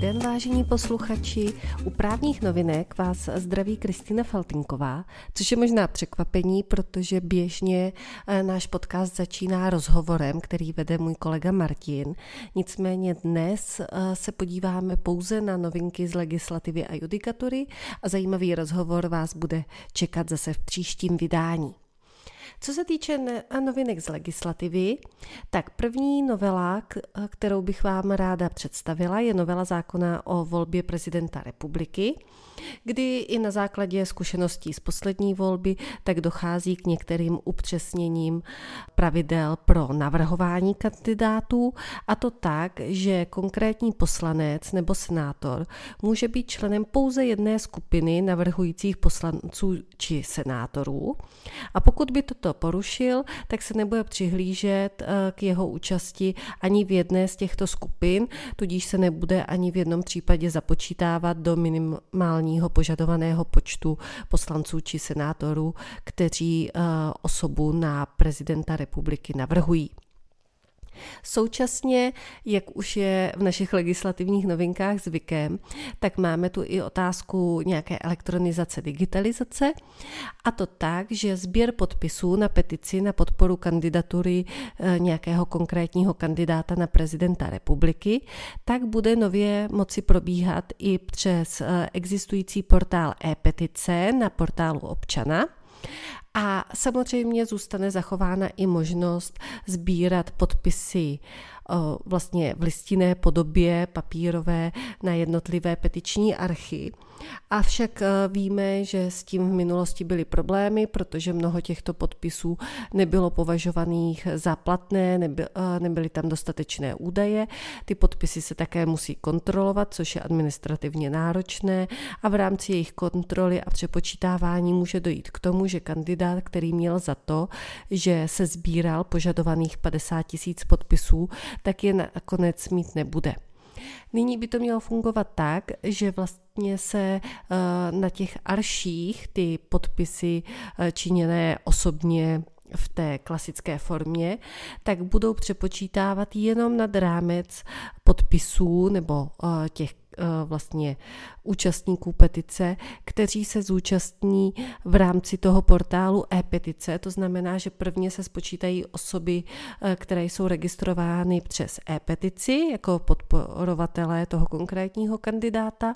den, vážení posluchači. U právních novinek vás zdraví Kristýna Faltinková, což je možná překvapení, protože běžně eh, náš podcast začíná rozhovorem, který vede můj kolega Martin. Nicméně dnes eh, se podíváme pouze na novinky z legislativy a judikatury a zajímavý rozhovor vás bude čekat zase v příštím vydání. Co se týče novinek z legislativy, tak první novela, eh, kterou bych vám ráda představila, je novela zákona o volbě prezidenta republiky, kdy i na základě zkušeností z poslední volby tak dochází k některým upřesněním pravidel pro navrhování kandidátů, a to tak, že konkrétní poslanec nebo senátor může být členem pouze jedné skupiny navrhujících poslanců či senátorů. A pokud by toto to porušil, tak se nebude přihlížet eh, k jeho účasti ani v jedné z těchto skupin, tudíž se nebude ani v jednom případě započítávat do minimálního požadovaného počtu poslanců či senátorů, kteří eh, osobu na prezidenta republiky navrhují. Současně, jak už je v našich legislativních novinkách zvykem, tak máme tu i otázku nějaké elektronizace, digitalizace a to tak, že sběr podpisů na petici na podporu kandidatury eh, nějakého konkrétního kandidáta na prezidenta republiky, tak bude nově moci probíhat i přes eh, existující portál e-petice na portálu občana a samozřejmě zůstane zachována i možnost sbírat podpisy vlastně v listinné podobě papírové na jednotlivé petiční archy. Avšak e, víme, že s tím v minulosti byly problémy, protože mnoho těchto podpisů nebylo považovaných za platné, neby, e, nebyly tam dostatečné údaje. Ty podpisy se také musí kontrolovat, což je administrativně náročné a v rámci jejich kontroly a přepočítávání může dojít k tomu, že kandidát kandidát, který měl za to, že se sbíral požadovaných 50 tisíc podpisů, tak je nakonec mít nebude. Nyní by to mělo fungovat tak, že vlastně se eh, na těch arších ty podpisy eh, činěné osobně v té klasické formě, tak budou přepočítávat jenom nad rámec podpisů nebo eh, těch Eh, vlastně účastníků petice, kteří se zúčastní v rámci toho portálu e-petice. To znamená, že prvně se spočítají osoby, eh, které jsou registrovány přes e-petici jako podporovatelé toho konkrétního kandidáta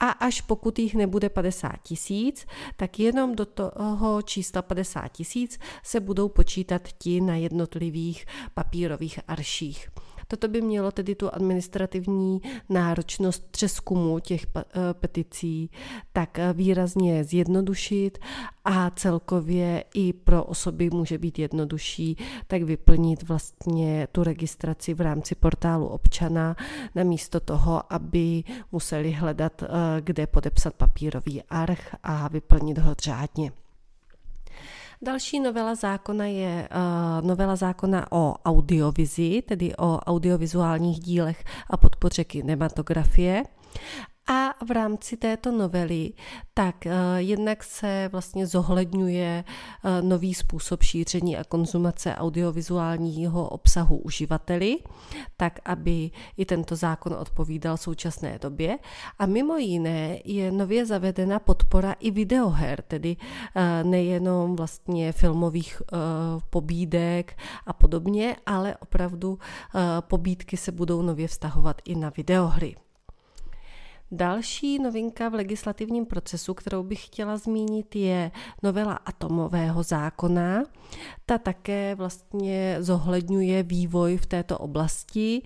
a až pokud jich nebude 50 tisíc, tak jenom do toho čísla 50 tisíc se budou počítat ti na jednotlivých papírových arších. Toto by mělo tedy tu administrativní náročnost přeskumu těch eh, peticí tak eh, výrazně zjednodušit a celkově i pro osoby může být jednodušší tak vyplnit vlastně tu registraci v rámci portálu občana, namísto toho, aby museli hledat, eh, kde podepsat papírový arch a vyplnit ho řádně. Další novela zákona je uh, novela zákona o audiovizi, tedy o audiovizuálních dílech a podpoře kinematografie. A v rámci této novely tak eh, jednak se vlastně zohledňuje eh, nový způsob šíření a konzumace audiovizuálního obsahu uživateli, tak aby i tento zákon odpovídal současné době. A mimo jiné je nově zavedena podpora i videoher, tedy eh, nejenom vlastně filmových pobídek a podobně, ale opravdu pobídky se budou nově vztahovat i na videohry. Další novinka v legislativním procesu, kterou bych chtěla zmínit, je novela atomového zákona. Ta také vlastně zohledňuje vývoj v této oblasti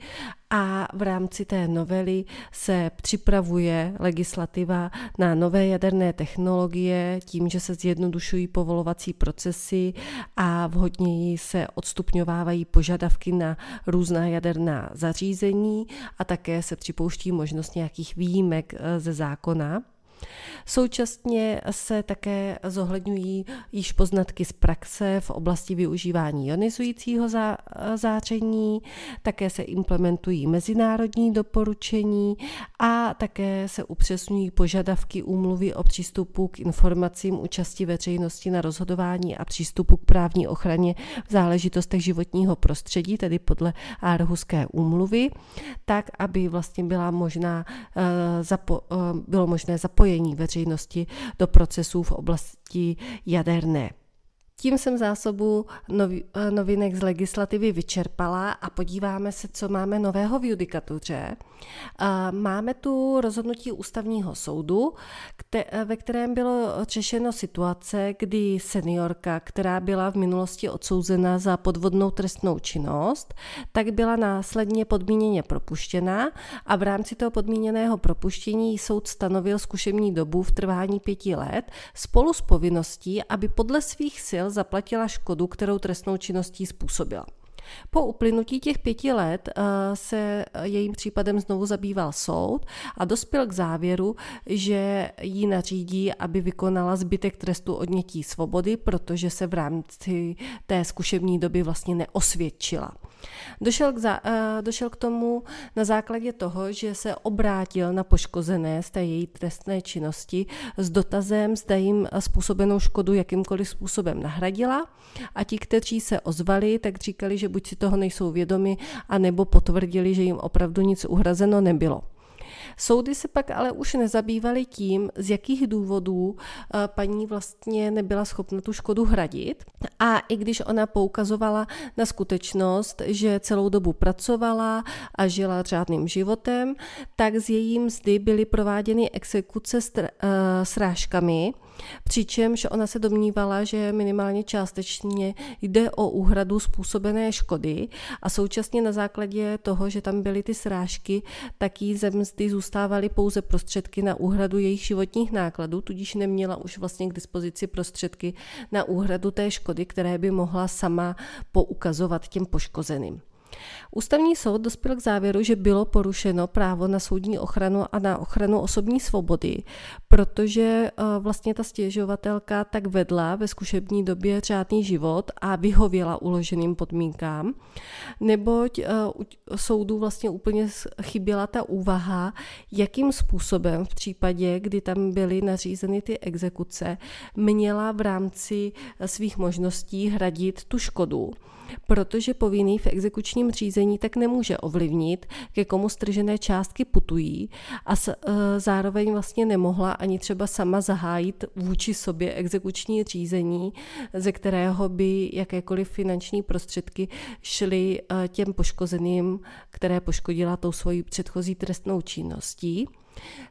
a v rámci té novely se připravuje legislativa na nové jaderné technologie tím, že se zjednodušují povolovací procesy a vhodněji se odstupňovávají požadavky na různá jaderná zařízení a také se připouští možnost nějakých výjimek eh, ze zákona. Současně se také zohledňují již poznatky z praxe v oblasti využívání ionizujícího záření, také se implementují mezinárodní doporučení a také se upřesňují požadavky úmluvy o přístupu k informacím účasti veřejnosti na rozhodování a přístupu k právní ochraně v záležitostech životního prostředí, tedy podle Aarhuské úmluvy, tak, aby vlastně byla možná, eh, eh, bylo možné zapojit zapojení veřejnosti do procesů v oblasti jaderné. Tím jsem zásobu eh, novinek z legislativy vyčerpala a podíváme se, co máme nového v judikatuře. Eh, máme tu rozhodnutí ústavního soudu, eh, ve kterém bylo řešeno situace, kdy seniorka, která byla v minulosti odsouzena za podvodnou trestnou činnost, tak byla následně podmíněně propuštěna a v rámci toho podmíněného propuštění soud stanovil zkušební dobu v trvání pěti let spolu s povinností, aby podle svých sil zaplatila škodu, kterou trestnou činností způsobila. Po uplynutí těch pěti let eh, se jejím případem znovu zabýval soud a dospěl k závěru, že ji nařídí, aby vykonala zbytek trestu odnětí svobody, protože se v rámci té zkušební doby vlastně neosvědčila. Došel k, za, eh, došel k tomu na základě toho, že se obrátil na poškozené z té její trestné činnosti s dotazem, zda jim způsobenou škodu jakýmkoliv způsobem nahradila a ti, kteří se ozvali, tak říkali, že buď si toho nejsou vědomi, anebo potvrdili, že jim opravdu nic uhrazeno nebylo. Soudy se pak ale už nezabývaly tím, z jakých důvodů eh, paní vlastně nebyla schopna tu škodu hradit. A i když ona poukazovala na skutečnost, že celou dobu pracovala a žila řádným životem, tak z její mzdy byly prováděny exekuce str- eh, srážkami přičemž ona se domnívala, že minimálně částečně jde o úhradu způsobené škody a současně na základě toho, že tam byly ty srážky, tak jí ze mzdy zůstávaly pouze prostředky na úhradu jejich životních nákladů, tudíž neměla už vlastně k dispozici prostředky na úhradu té škody, které by mohla sama poukazovat těm poškozeným. Ústavní soud dospěl k závěru, že bylo porušeno právo na soudní ochranu a na ochranu osobní svobody, protože eh, vlastně ta stěžovatelka tak vedla ve zkušební době řádný život a vyhověla uloženým podmínkám, neboť eh, soudu vlastně úplně chyběla ta úvaha, jakým způsobem v případě, kdy tam byly nařízeny ty exekuce, měla v rámci eh, svých možností hradit tu škodu protože povinný v exekučním řízení tak nemůže ovlivnit, ke komu stržené částky putují a e, zároveň vlastně nemohla ani třeba sama zahájit vůči sobě exekuční řízení, ze kterého by jakékoliv finanční prostředky šly e, těm poškozeným, které poškodila tou svojí předchozí trestnou činností.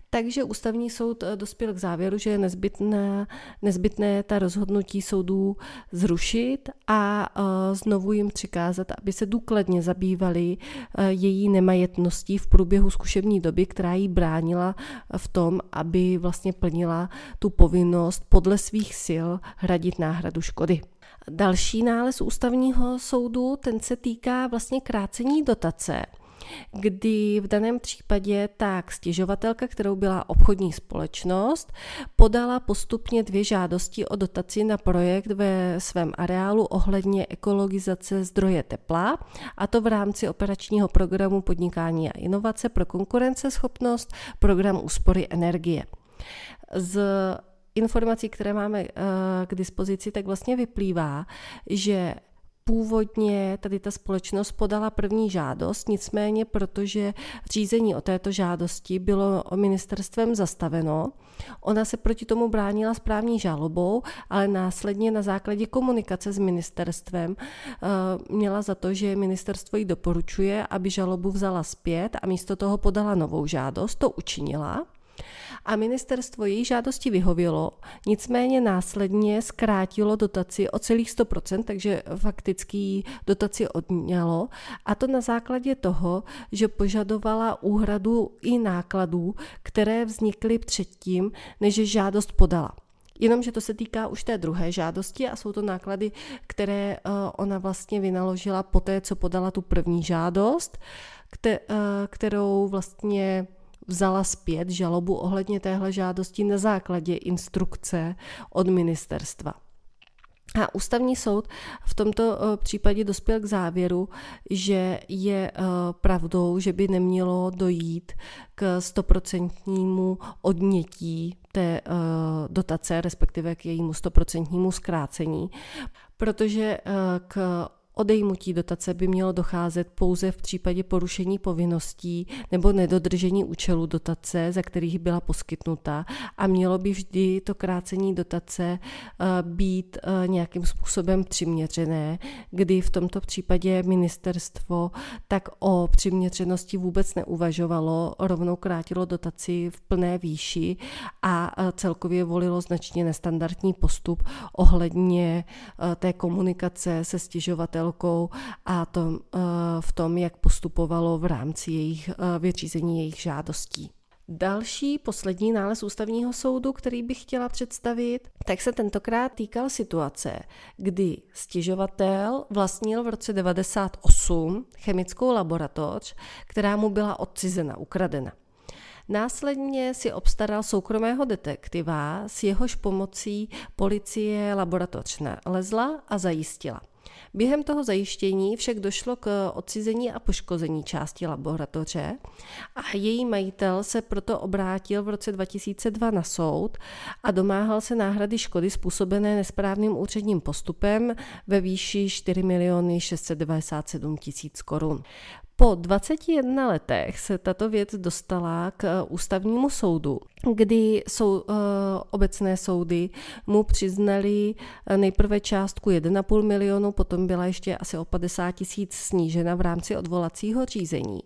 Takže ústavní soud eh, dospěl k závěru, že je nezbytné, nezbytné ta rozhodnutí soudů zrušit a eh, znovu jim přikázat, aby se důkladně zabývali eh, její nemajetností v průběhu zkušební doby, která jí bránila v tom, aby vlastně plnila tu povinnost podle svých sil hradit náhradu škody. Další nález ústavního soudu, ten se týká vlastně krácení dotace kdy v daném případě tak stěžovatelka, kterou byla obchodní společnost, podala postupně dvě žádosti o dotaci na projekt ve svém areálu ohledně ekologizace zdroje tepla, a to v rámci operačního programu Podnikání a inovace pro konkurenceschopnost, program úspory energie. Z informací, které máme eh, k dispozici, tak vlastně vyplývá, že Původně tady ta společnost podala první žádost, nicméně protože řízení o této žádosti bylo ministerstvem zastaveno, ona se proti tomu bránila správní žalobou, ale následně na základě komunikace s ministerstvem eh, měla za to, že ministerstvo jí doporučuje, aby žalobu vzala zpět a místo toho podala novou žádost. To učinila a ministerstvo její žádosti vyhovělo, nicméně následně zkrátilo dotaci o celých 100%, takže faktický dotaci odmělo. a to na základě toho, že požadovala úhradu i nákladů, které vznikly předtím, než žádost podala. Jenomže to se týká už té druhé žádosti a jsou to náklady, které eh, ona vlastně vynaložila po té, co podala tu první žádost, eh, kterou vlastně vzala zpět žalobu ohledně téhle žádosti na základě instrukce od ministerstva. A ústavní soud v tomto eh, případě dospěl k závěru, že je eh, pravdou, že by nemělo dojít k stoprocentnímu odnětí té eh, dotace, respektive k jejímu stoprocentnímu zkrácení, protože k Odejmutí dotace by mělo docházet pouze v případě porušení povinností nebo nedodržení účelu dotace, za kterých byla poskytnuta a mělo by vždy to krácení dotace eh, být eh, nějakým způsobem přiměřené, kdy v tomto případě ministerstvo tak o přiměřenosti vůbec neuvažovalo, rovnou krátilo dotaci v plné výši a eh, celkově volilo značně nestandardní postup ohledně té komunikace se stěžovatelem velkou a tom, eh, v tom, jak postupovalo v rámci jejich eh, vyřízení jejich žádostí. Další, poslední nález ústavního soudu, který bych chtěla představit, tak se tentokrát týkal situace, kdy stěžovatel vlastnil v roce 98 chemickou laboratoř, která mu byla odcizena, ukradena. Následně si obstaral soukromého detektiva, s jehož pomocí policie laboratoř nalezla a zajistila – Během toho zajištění však došlo k odcizení a poškození části laboratoře a její majitel se proto obrátil v roce 2002 na soud a domáhal se náhrady škody způsobené nesprávným úředním postupem ve výši 4 miliony 697 tisíc korun. Po 21 letech se tato věc dostala k eh, ústavnímu soudu, kdy jsou, eh, obecné soudy mu přiznali eh, nejprve částku 1,5 milionu, potom byla ještě asi o 50 tisíc snížena v rámci odvolacího řízení.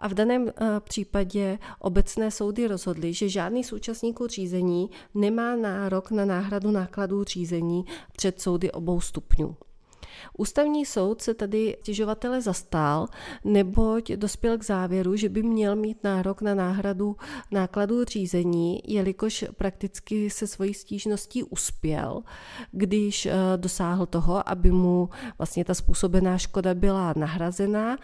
A v daném případě obecné soudy rozhodly, že žádný z účastníků řízení nemá nárok na náhradu nákladů řízení před soudy obou stupňů. Ústavní soud se tady těžovatele zastal, neboť dospěl k závěru, že by měl mít nárok na náhradu nákladů řízení, jelikož prakticky se svojí stížností uspěl, když eh, dosáhl toho, aby mu vlastně ta způsobená škoda byla nahrazená,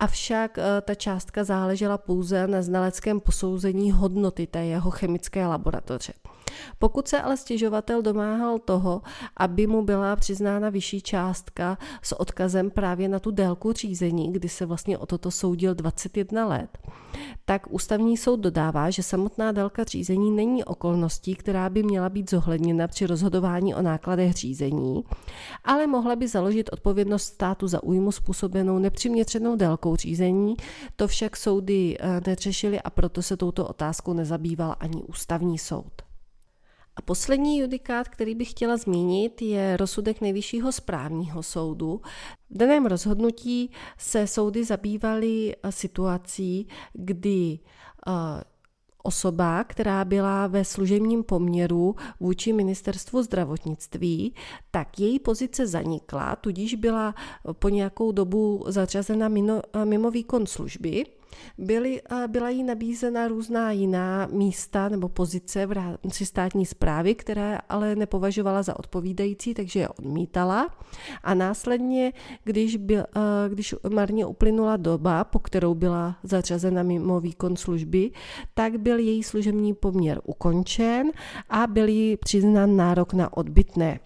avšak eh, ta částka záležela pouze na znaleckém posouzení hodnoty té jeho chemické laboratoře. Pokud se ale stěžovatel domáhal toho, aby mu byla přiznána vyšší částka, Slovenska s odkazem právě na tu délku řízení, kdy se vlastně o toto soudil 21 let, tak ústavní soud dodává, že samotná délka řízení není okolností, která by měla být zohledněna při rozhodování o nákladech řízení, ale mohla by založit odpovědnost státu za újmu způsobenou nepřiměřenou délkou řízení. To však soudy eh, neřešily a proto se touto otázkou nezabýval ani ústavní soud. A poslední judikát, který bych chtěla zmínit, je rozsudek Nejvyššího správního soudu. V daném rozhodnutí se soudy zabývaly eh, situací, kdy eh, osoba, která byla ve služebním poměru vůči ministerstvu zdravotnictví, tak její pozice zanikla, tudíž byla po nějakou dobu zařazena eh, mimo výkon služby byly, eh, byla jí nabízena různá jiná místa nebo pozice v rámci státní zprávy, které ale nepovažovala za odpovídající, takže je odmítala. A následně, když, byl, eh, když marně uplynula doba, po kterou byla zařazena mimo výkon služby, tak byl její služební poměr ukončen a byl jí přiznán nárok na odbytné.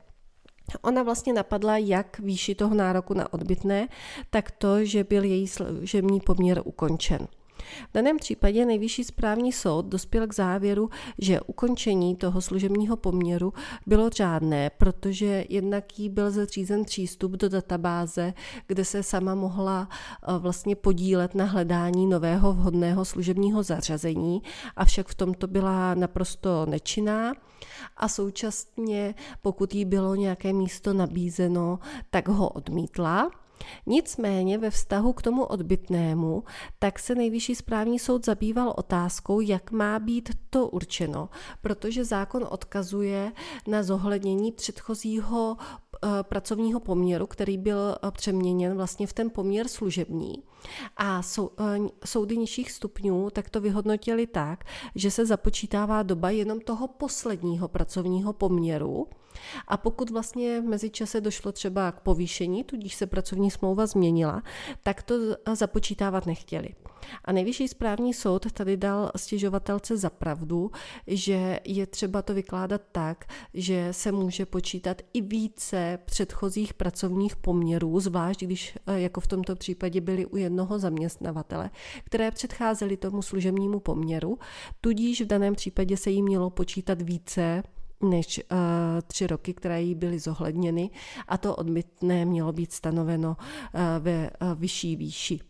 Ona vlastně napadla jak výši toho nároku na odbytné, tak to, že byl její služební poměr ukončen. V daném případě nejvyšší správní soud dospěl k závěru, že ukončení toho služebního poměru bylo řádné, protože jednak jí byl zřízen přístup do databáze, kde se sama mohla eh, vlastně podílet na hledání nového vhodného služebního zařazení, avšak v tomto byla naprosto nečinná a současně, pokud jí bylo nějaké místo nabízeno, tak ho odmítla Nicméně ve vztahu k tomu odbytnému, tak se nejvyšší správní soud zabýval otázkou, jak má být to určeno, protože zákon odkazuje na zohlednění předchozího eh, pracovního poměru, který byl eh, přeměněn vlastně v ten poměr služební. A sou, eh, soudy nižších stupňů tak to vyhodnotili tak, že se započítává doba jenom toho posledního pracovního poměru a pokud vlastně v mezičase došlo třeba k povýšení, tudíž se pracovní smlouva změnila, tak to započítávat nechtěli. A nejvyšší správní soud tady dal stěžovatelce za pravdu, že je třeba to vykládat tak, že se může počítat i více předchozích pracovních poměrů, zvlášť když e, jako v tomto případě byly u jednoho zaměstnavatele, které předcházely tomu služebnímu poměru, tudíž v daném případě se jí mělo počítat více než uh, tři roky, které jí byly zohledněny a to odbytné mělo být stanoveno uh, ve uh, vyšší výši.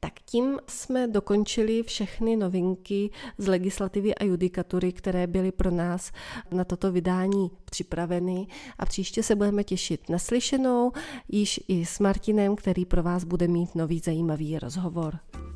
Tak tím jsme dokončili všechny novinky z legislativy a judikatury, které byly pro nás na toto vydání připraveny a příště se budeme těšit na slyšenou již i s Martinem, který pro vás bude mít nový zajímavý rozhovor.